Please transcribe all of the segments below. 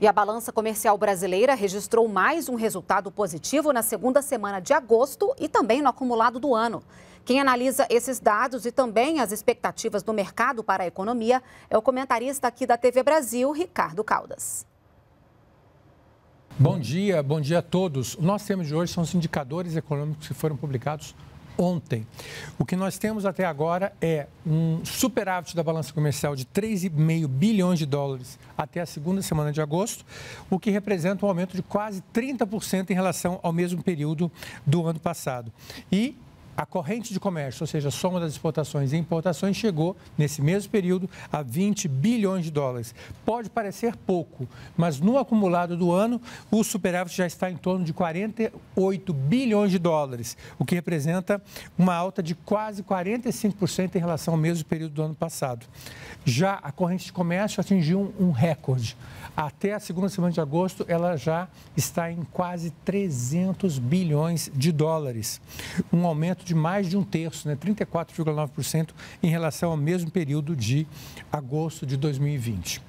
E a balança comercial brasileira registrou mais um resultado positivo na segunda semana de agosto e também no acumulado do ano. Quem analisa esses dados e também as expectativas do mercado para a economia é o comentarista aqui da TV Brasil, Ricardo Caldas. Bom dia, bom dia a todos. O nosso tema de hoje são os indicadores econômicos que foram publicados ontem. O que nós temos até agora é um superávit da balança comercial de 3,5 bilhões de dólares até a segunda semana de agosto, o que representa um aumento de quase 30% em relação ao mesmo período do ano passado. E a corrente de comércio, ou seja, a soma das exportações e importações, chegou, nesse mesmo período, a 20 bilhões de dólares. Pode parecer pouco, mas no acumulado do ano, o superávit já está em torno de 48 bilhões de dólares, o que representa uma alta de quase 45% em relação ao mesmo período do ano passado. Já a corrente de comércio atingiu um recorde. Até a segunda semana de agosto, ela já está em quase 300 bilhões de dólares. Um aumento aumento de mais de um terço, né, 34,9% em relação ao mesmo período de agosto de 2020.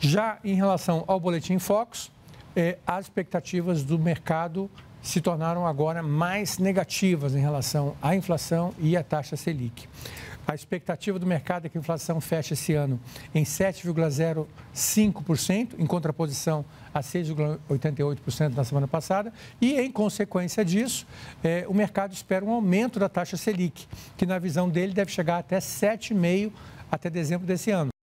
Já em relação ao boletim Fox, eh, as expectativas do mercado se tornaram agora mais negativas em relação à inflação e à taxa Selic. A expectativa do mercado é que a inflação feche esse ano em 7,05%, em contraposição a 6,88% na semana passada, e em consequência disso, é, o mercado espera um aumento da taxa Selic, que na visão dele deve chegar até 7,5% até dezembro desse ano.